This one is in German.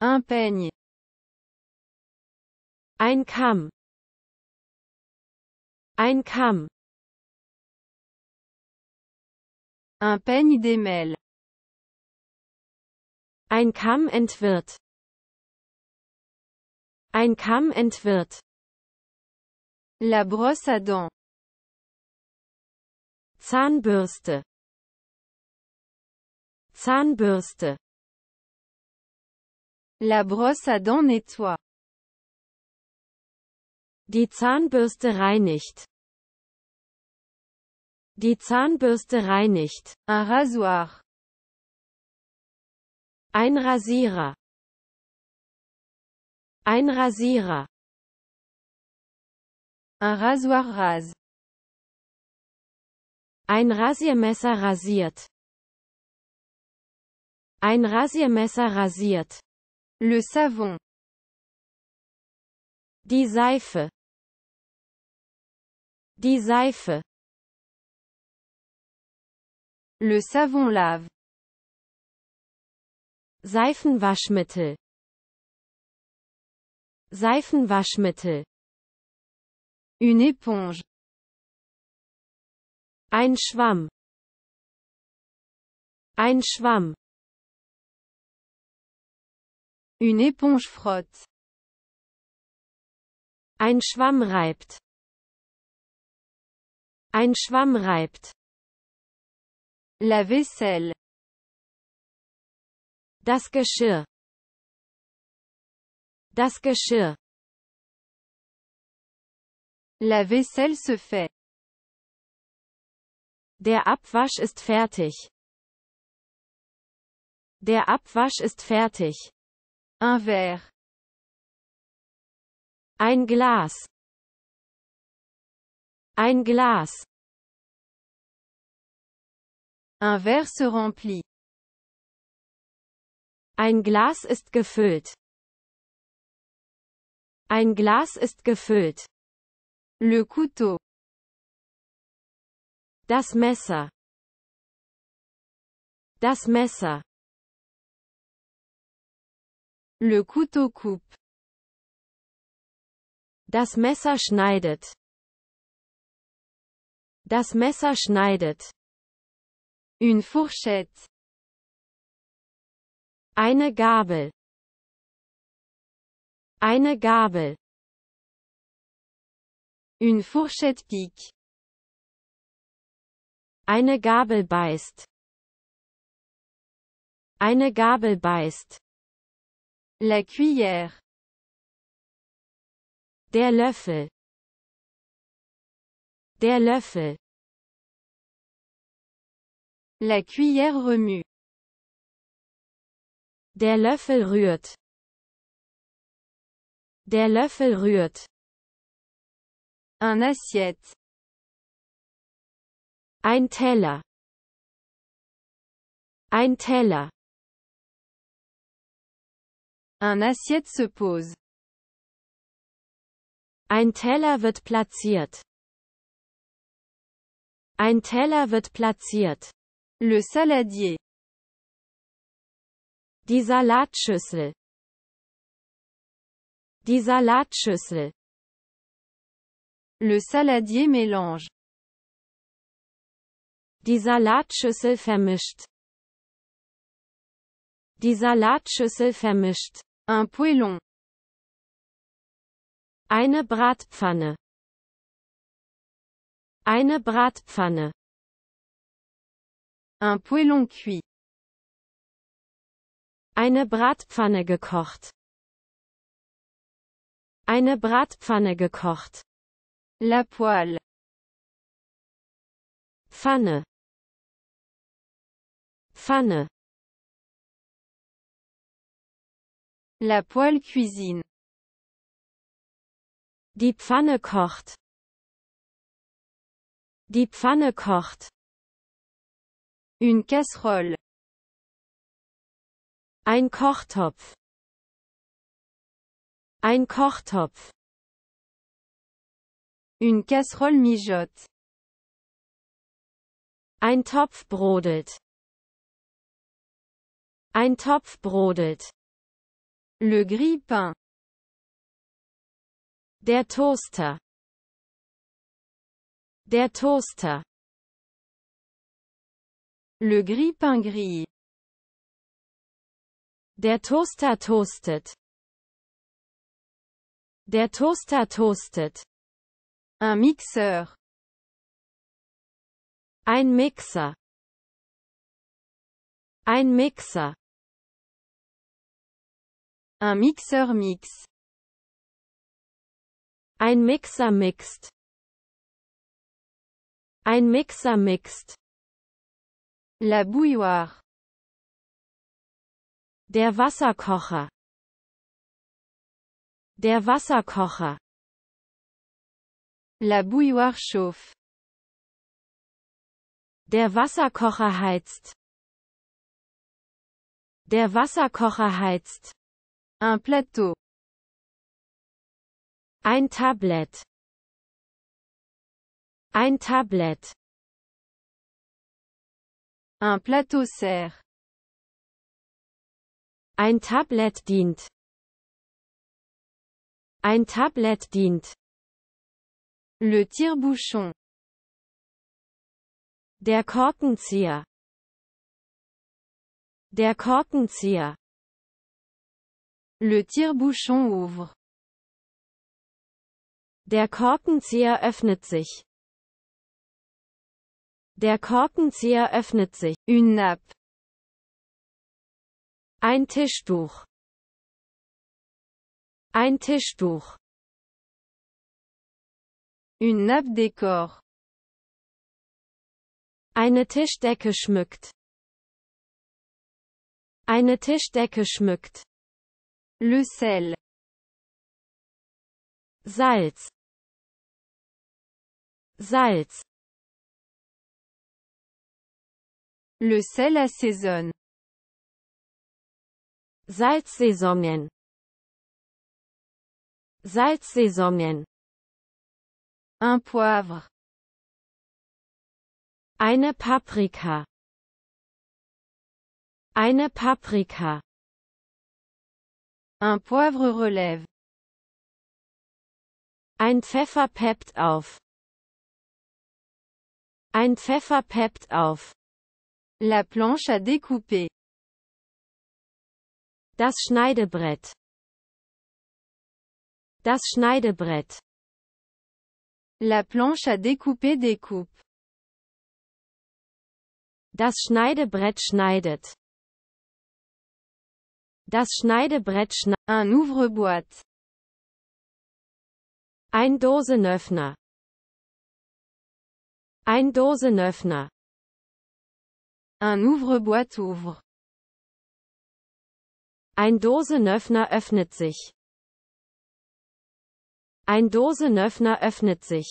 Un peigne. Ein Kamm. Ein Kamm. Un peigne démêle. Ein Kamm entwirrt. Ein Kamm entwirrt. La brosse à dents. Zahnbürste. Zahnbürste. La brosse à dents nettoie. Die Zahnbürste reinigt. Die Zahnbürste reinigt. Un rasoir. Ein Rasierer. Ein Rasierer. Un rasoir rase. Ein Rasiermesser rasiert. Ein Rasiermesser rasiert. Le savon. Die Seife. Die Seife. Le savon lave. Seifenwaschmittel. Seifenwaschmittel. Une éponge. Ein Schwamm. Ein Schwamm. Une éponge frotte. Ein Schwamm reibt. Ein Schwamm reibt. La Vaisselle. Das Geschirr. Das Geschirr. La Vaisselle se fait. Der Abwasch ist fertig. Der Abwasch ist fertig. Un verre. Ein Glas. Ein Glas. Un verre se remplit. Ein Glas ist gefüllt. Ein Glas ist gefüllt. Le couteau. Das Messer. Das Messer. Le couteau coupe. Das Messer schneidet. Das Messer schneidet. Une fourchette. Eine Gabel. Eine Gabel. Une fourchette pique. Eine Gabel beißt. Eine Gabel beißt. La cuillère. Der Löffel. Der er Löffel. La cuillère remue. Der Löffel rührt. Der er Löffel rührt. Un assiette. Ein Teller. Ein Teller. Un assiette se pose. Ein Teller wird platziert. Ein Teller wird platziert. Le saladier. Die Salatschüssel. Die Salatschüssel. Le saladier mélange. Die Salatschüssel vermischt. Die Salatschüssel vermischt. Un poêlon. Eine Bratpfanne. Eine Bratpfanne. Un poêlon cuit. Eine Bratpfanne gekocht. Eine Bratpfanne gekocht. La poêle. Pfanne. Pfanne. La poêle cuisine. Die Pfanne kocht. Die Pfanne kocht. Une casserole. Ein Kochtopf. Ein Kochtopf. Une casserole mijote. Ein Topf brodelt. Ein Topf brodelt. Le grille Der Toaster. Der Toaster. Le grille-pain grille. Der Toaster toastet. Der Toaster toastet. Un Mixer. Ein Mixer. Ein Mixer. Un mixeur mix. Ein Mixer mixt. Ein Mixer mixt. La bouilloire. Der Wasserkocher. Der Wasserkocher. La bouilloire chauffe. Der Wasserkocher heizt. Der Wasserkocher heizt. Un plateau. Ein Tablet. Ein Tablet. Un plateau sert. Ein Tablet dient. Ein Tablet dient. Le tire-bouchon. Der Korkenzieher. Der Korkenzieher. Le tire-bouchon ouvre. Der Korkenzieher öffnet sich. Der Korkenzieher öffnet sich. Une nappe. Ein Tischtuch. Ein Tischtuch. Une nappe décor. Eine Tischdecke schmückt. Eine Tischdecke schmückt. Le sel. Salz Salz Le sel assaisonne. Salzsaisonien. Salzsaisonien. Un poivre. Eine Paprika. Eine Paprika. Un poivre relève. Ein Pfeffer peppt auf. Ein Pfeffer peppt auf. La planche a découpé. Das Schneidebrett. Das Schneidebrett. La planche a découpé découpe. Das Schneidebrett schneidet. Das Schneidebrett schne un ouvre-boîte. Ein Dosenöffner. Ein Dosenöffner. Un ouvre-boîte ouvre. Ein Dosenöffner öffnet sich. Ein Dosenöffner öffnet sich.